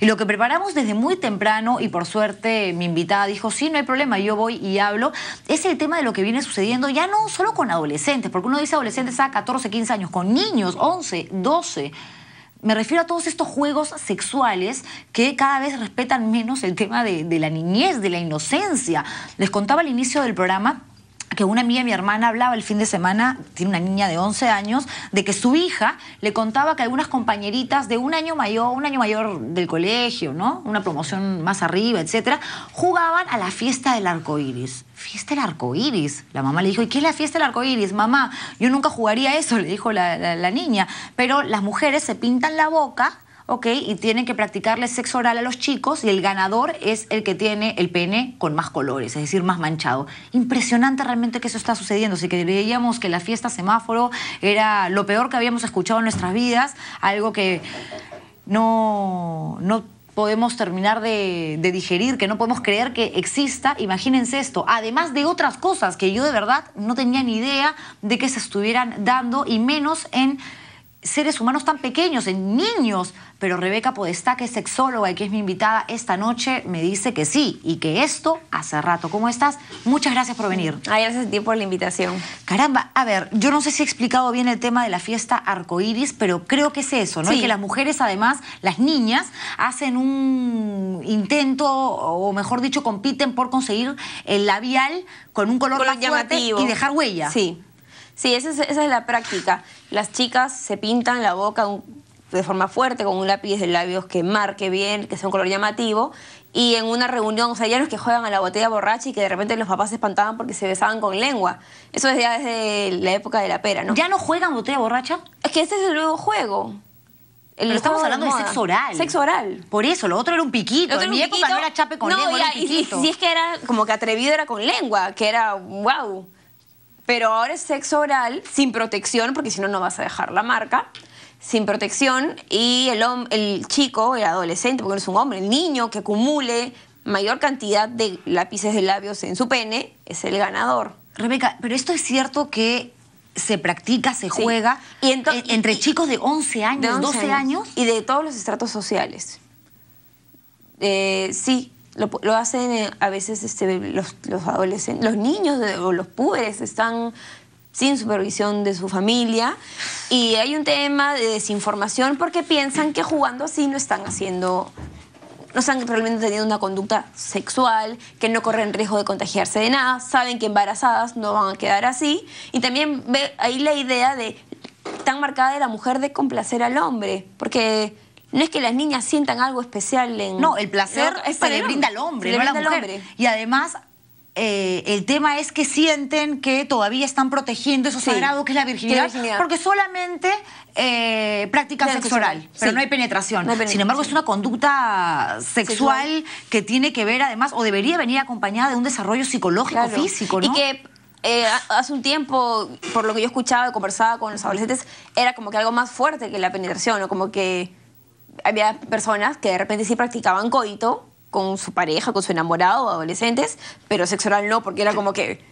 Y lo que preparamos desde muy temprano, y por suerte mi invitada dijo, sí, no hay problema, yo voy y hablo, es el tema de lo que viene sucediendo ya no solo con adolescentes, porque uno dice adolescentes a 14, 15 años, con niños, 11, 12 me refiero a todos estos juegos sexuales que cada vez respetan menos el tema de, de, la niñez, de la inocencia. Les contaba al inicio del programa que una amiga mi hermana hablaba el fin de semana, tiene una niña de 11 años, de que su hija le contaba que algunas compañeritas de un año mayor, un año mayor del colegio, ¿no? Una promoción más arriba, etcétera, jugaban a la fiesta del arco iris. ¿Fiesta del arco iris? La mamá le dijo, ¿y qué es la fiesta del arco iris? Mamá, yo nunca jugaría eso, le dijo la niña. Pero las mujeres se pintan la boca ¿ok? Y tienen que practicarle sexo oral a los chicos y el ganador es el que tiene el pene con más colores, es decir, más manchado. Impresionante realmente que eso está sucediendo. Así que veíamos que la fiesta semáforo era lo peor que habíamos escuchado en nuestras vidas, algo que no, no podemos terminar de, digerir, que no podemos creer que exista. Imagínense esto, además de otras cosas que yo de verdad no tenía ni idea de que se estuvieran dando y menos en seres humanos tan pequeños, en niños. Pero Rebeca Podestá, que es sexóloga y que es mi invitada esta noche, me dice que sí y que esto hace rato. ¿Cómo estás? Muchas gracias por venir. Ay, gracias a por la invitación. Caramba, a ver, yo no sé si he explicado bien el tema de la fiesta arcoíris, pero creo que es eso, ¿no? que las mujeres, además, las niñas, hacen un intento, o mejor dicho, compiten por conseguir el labial con un color, y dejar huella. Sí. Sí, esa es, la práctica. Las chicas se pintan la boca de forma fuerte con un lápiz de labios que marque bien, que sea un color llamativo. Y en una reunión, o sea, ya los que juegan a la botella borracha y que de repente los papás se espantaban porque se besaban con lengua. Eso es ya desde la época de la pera, ¿no? ¿Ya no juegan botella borracha? Es que ese es el nuevo juego. Lo estamos hablando de, sexo oral. Sexo oral. Por eso, lo otro era un piquito. No, mi no era chape con lengua, era es que era como que atrevido era con lengua, que era wow. Pero ahora es sexo oral sin protección, porque si no, no vas a dejar la marca. Sin protección y el, el chico, el adolescente, porque no es un hombre, el niño que acumule mayor cantidad de lápices de labios en su pene es el ganador. Rebeca, pero esto es cierto que se practica, se juega entre chicos de 11 años, 12 años. Y de todos los estratos sociales. Eh, sí, lo, hacen eh, a veces este, los, adolescentes, los niños o los púberes están sin supervisión de su familia. Y hay un tema de desinformación porque piensan que jugando así no están haciendo, no están realmente teniendo una conducta sexual, que no corren riesgo de contagiarse de nada, saben que embarazadas no van a quedar así. Y también ve ahí la idea de tan marcada de la mujer de complacer al hombre, porque no es que las niñas sientan algo especial en... No, el placer es se le brinda al hombre, Y además, eh, el tema es que sienten que todavía están protegiendo eso sagrado que es la virginidad, porque solamente eh, práctica sexual, pero no hay, penetración. Sin embargo, es una conducta sexual, que tiene que ver además, o debería venir acompañada de un desarrollo psicológico, físico, ¿no? Y que eh, hace un tiempo, por lo que yo escuchaba y conversaba con los adolescentes, era como que algo más fuerte que la penetración, o como que había personas que de repente sí practicaban coito con su pareja, con su enamorado, adolescentes, pero sexual no, porque era como que...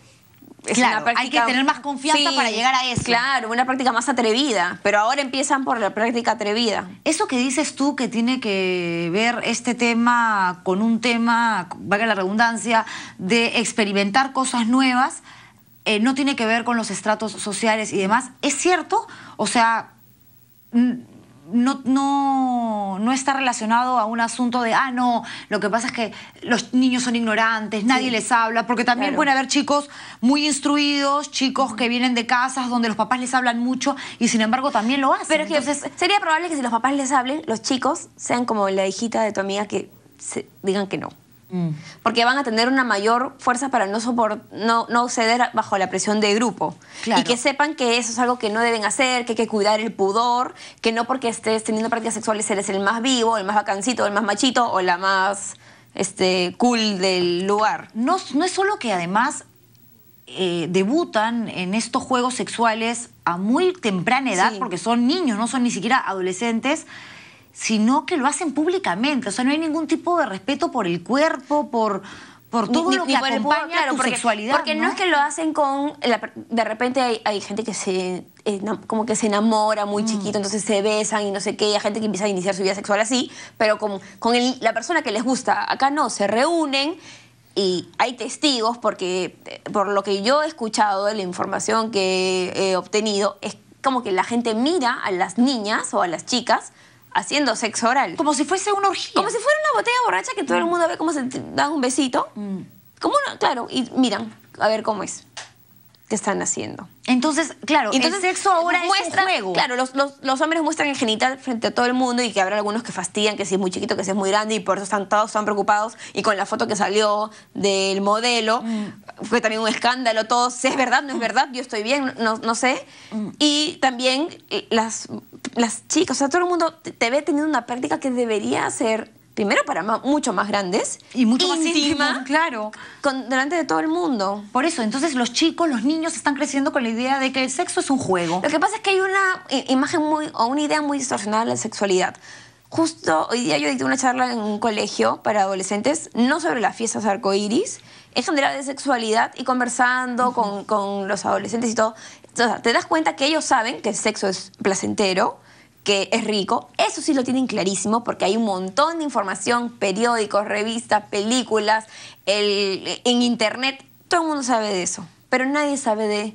claro, hay que tener más confianza para llegar a eso. Claro, una práctica más atrevida, pero ahora empiezan por la práctica atrevida. Eso que dices tú que tiene que ver este tema con un tema, valga la redundancia, de experimentar cosas nuevas, eh, no tiene que ver con los estratos sociales y demás, ¿es cierto? O sea, no, no, no, está relacionado a un asunto de, ah, no, lo que pasa es que los niños son ignorantes, nadie les habla, porque también pueden haber chicos muy instruidos, chicos que vienen de casas donde los papás les hablan mucho y sin embargo también lo hacen. Pero es que sería probable que si los papás les hablen, los chicos sean como la hijita de tu amiga que digan que no. Mm. porque van a tener una mayor fuerza para no, no, ceder bajo la presión de grupo. Y que sepan que eso es algo que no deben hacer, que hay que cuidar el pudor, que no porque estés teniendo prácticas sexuales eres el más vivo, el más vacancito, el más machito o la más este, cool del lugar. No, es solo que además eh, debutan en estos juegos sexuales a muy temprana edad, porque son niños, no son ni siquiera adolescentes, sino que lo hacen públicamente. O sea, no hay ningún tipo de respeto por el cuerpo, por todo lo que acompaña a tu sexualidad. Porque ¿no? es que lo hacen con... de repente hay, gente que se eh, como que se enamora muy mm. chiquito, entonces se besan y no sé qué, hay gente que empieza a iniciar su vida sexual así, pero con, la persona que les gusta. Acá no, se reúnen y hay testigos porque eh, por lo que yo he escuchado de la información que he obtenido es como que la gente mira a las niñas o a las chicas haciendo sexo oral. Como si fuese una orgía. Como si fuera una botella borracha que todo el mundo ve cómo se dan un besito. Mm. Como claro, y miran a ver cómo es ¿Qué están haciendo. Entonces, claro, Entonces, el sexo ahora es un juego. Claro, los, hombres muestran el genital frente a todo el mundo y que habrá algunos que fastidian, que si es muy chiquito, que si es muy grande y por eso están todos tan preocupados. Y con la foto que salió del modelo, mm. fue también un escándalo, todos, si es verdad, no es mm. verdad, yo estoy bien, no, no sé. Y también las las chicas, o sea, todo el mundo te ve teniendo una práctica que debería ser primero para mucho más grandes y mucho más íntima, claro, con, delante de todo el mundo. Por eso, entonces los chicos, los niños están creciendo con la idea de que el sexo es un juego. Lo que pasa es que hay una imagen muy o una idea muy distorsionada de la sexualidad. Justo hoy día yo edité una charla en un colegio para adolescentes, no sobre las fiestas arcoíris, en general de sexualidad y conversando con, con los adolescentes y todo, o sea, te das cuenta que ellos saben que el sexo es placentero, que es rico. Eso sí lo tienen clarísimo porque hay un montón de información, periódicos, revistas, películas, el, en internet. Todo el mundo sabe de eso. Pero nadie sabe de...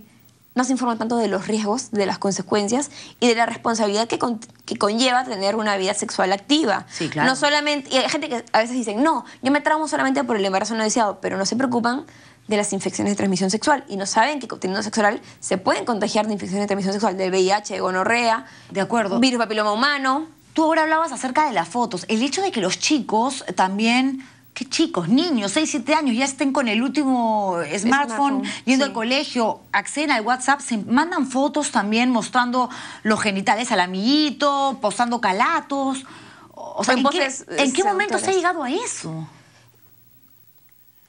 No se informa tanto de los riesgos, de las consecuencias y de la responsabilidad que, que conlleva tener una vida sexual activa. No solamente... Y hay gente que a veces dicen, no, yo me traumo solamente por el embarazo no deseado, pero no se preocupan de las infecciones de transmisión sexual y no saben que teniendo sexual se pueden contagiar de infecciones de transmisión sexual, del VIH, de gonorrea, de acuerdo, virus papiloma humano. Tú ahora hablabas acerca de las fotos, el hecho de que los chicos también ...¿qué chicos, niños, 6, 7 años, ya estén con el último smartphone, yendo al colegio, acceden al WhatsApp, se mandan fotos también mostrando los genitales al amiguito, posando calatos. O sea, ¿en qué eh, momento se ha llegado a eso?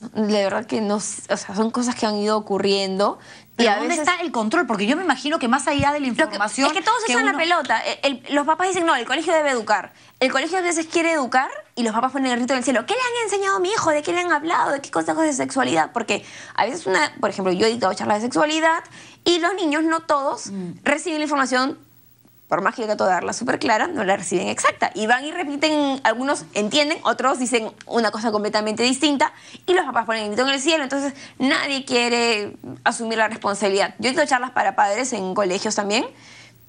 de verdad que no, o sea, son cosas que han ido ocurriendo. y a ¿dónde veces... está el control? Porque yo me imagino que más allá de la información... es que todos están la pelota. E, los papás dicen, no, el colegio debe educar. El colegio a veces quiere educar y los papás ponen el rito en el cielo. ¿Qué le han enseñado a mi hijo? ¿De qué le han hablado? ¿De qué consejos de sexualidad? Porque a veces una... Por ejemplo, yo he dictado charlas de sexualidad y los niños, no todos, mm. reciben la información por más que yo trato darla súper clara, no la reciben exacta. Y van y repiten, algunos entienden, otros dicen una cosa completamente distinta y los papás ponen el en el cielo. Entonces nadie quiere asumir la responsabilidad. Yo he hecho charlas para padres en colegios también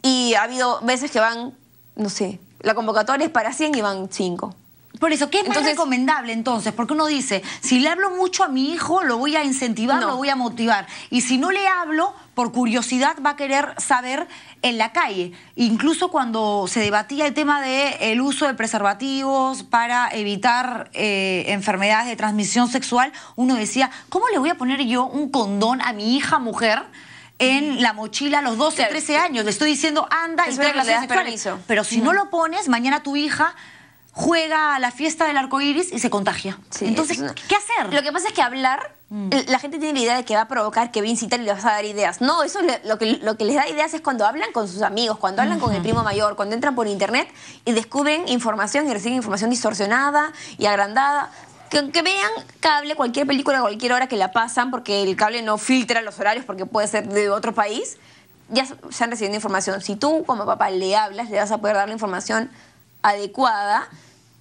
y ha habido veces que van, no sé, la convocatoria es para 100 y van 5. Por eso, ¿qué es recomendable entonces? Porque uno dice, si le hablo mucho a mi hijo, lo voy a incentivar, lo voy a motivar. Y si no le hablo, por curiosidad va a querer saber en la calle. Incluso cuando se debatía el tema del el uso de preservativos para evitar eh, enfermedades de transmisión sexual, uno decía, ¿cómo le voy a poner yo un condón a mi hija mujer? en la mochila a los 12, 13 años. Le estoy diciendo, anda y trae relaciones permiso. Pero si no lo pones, mañana tu hija juega a la fiesta del arco iris y se contagia. Entonces, ¿qué hacer? Lo que pasa es que hablar Mm. La gente tiene la idea de que va a provocar, que va a y le vas a dar ideas. No, eso lo que, les da ideas es cuando hablan con sus amigos, cuando hablan con el primo mayor, cuando entran por internet y descubren información y reciben información distorsionada y agrandada. Que, aunque vean cable, cualquier película, cualquier hora que la pasan, porque el cable no filtra los horarios porque puede ser de otro país, ya se han recibido información. Si tú como papá le hablas, le vas a poder dar la información adecuada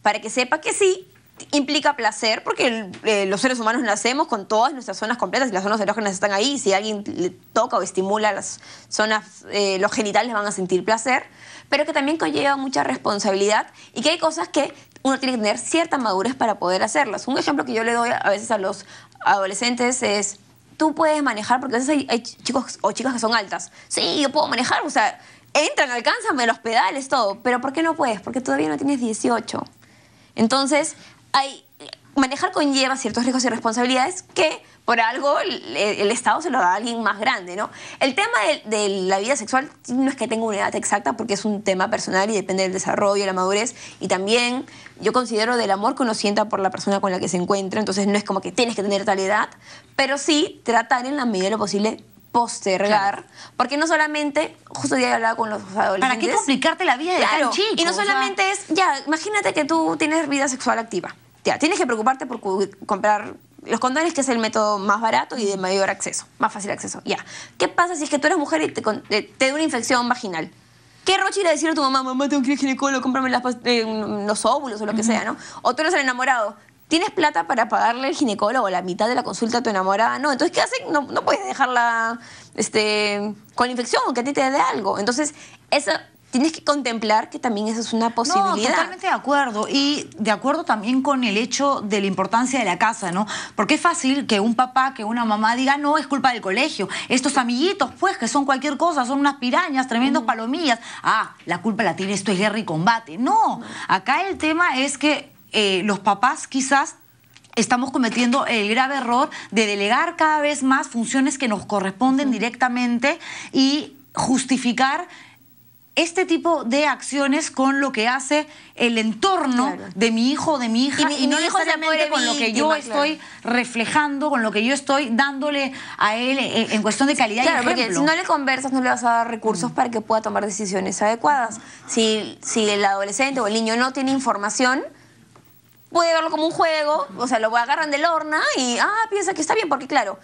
para que sepa que sí implica placer porque eh, los seres humanos nacemos con todas nuestras zonas completas y las zonas erógenas están ahí. Si alguien le toca o estimula las zonas, eh, los genitales van a sentir placer, pero que también conlleva mucha responsabilidad y que hay cosas que uno tiene que tener cierta madurez para poder hacerlas. Un ejemplo que yo le doy a veces a los adolescentes es, tú puedes manejar, porque a veces hay, chicos o chicas que son altas. Sí, yo puedo manejar, o sea, entran, alcanzan los pedales, todo, pero ¿por qué no puedes? Porque todavía no tienes 18. Entonces, manejar conlleva ciertos riesgos y responsabilidades que por algo el, Estado se lo da a alguien más grande, ¿no? El tema de, la vida sexual no es que tenga una edad exacta porque es un tema personal y depende del desarrollo, la madurez y también yo considero del amor que uno sienta por la persona con la que se encuentra, entonces no es como que tienes que tener tal edad, pero sí tratar en la medida de lo posible postergar, porque no solamente, justo día hablado con los adolescentes. ¿Para qué complicarte la vida de Y no solamente es, ya, imagínate que tú tienes vida sexual activa. Ya, tienes que preocuparte por comprar los condones, que es el método más barato y de mayor acceso, más fácil acceso. Ya. ¿Qué pasa si es que tú eres mujer y te, eh, da una infección vaginal? ¿Qué roche ir a a tu mamá, mamá, tengo que ir al ginecólogo, cómprame eh, los óvulos o lo que sea, ¿no? O tú eres el enamorado, ¿Tienes plata para pagarle al ginecólogo la mitad de la consulta a tu enamorada? No, entonces, ¿qué hacen? No, puedes dejarla este, con infección o que a ti te dé algo. Entonces, esa tienes que contemplar que también esa es una posibilidad. No, totalmente de acuerdo. Y de acuerdo también con el hecho de la importancia de la casa, ¿no? Porque es fácil que un papá, que una mamá diga, no, es culpa del colegio. Estos amiguitos, pues, que son cualquier cosa, son unas pirañas, tremendos mm. palomillas. Ah, la culpa la tiene esto es guerra y combate. no. acá el tema es que eh, los papás quizás estamos cometiendo el grave error de delegar cada vez más funciones que nos corresponden directamente y justificar este tipo de acciones con lo que hace el entorno de mi hijo o de mi hija y, mi, hijo y no necesariamente con lo que yo estoy reflejando, con lo que yo estoy dándole a él eh, en cuestión de calidad y ejemplo. Porque si no le conversas no le vas a dar recursos mm. para que pueda tomar decisiones adecuadas. Si, si el adolescente o el niño no tiene información, Puede verlo como un juego, o sea, lo agarran del horno y, ah, piensa que está bien, porque claro,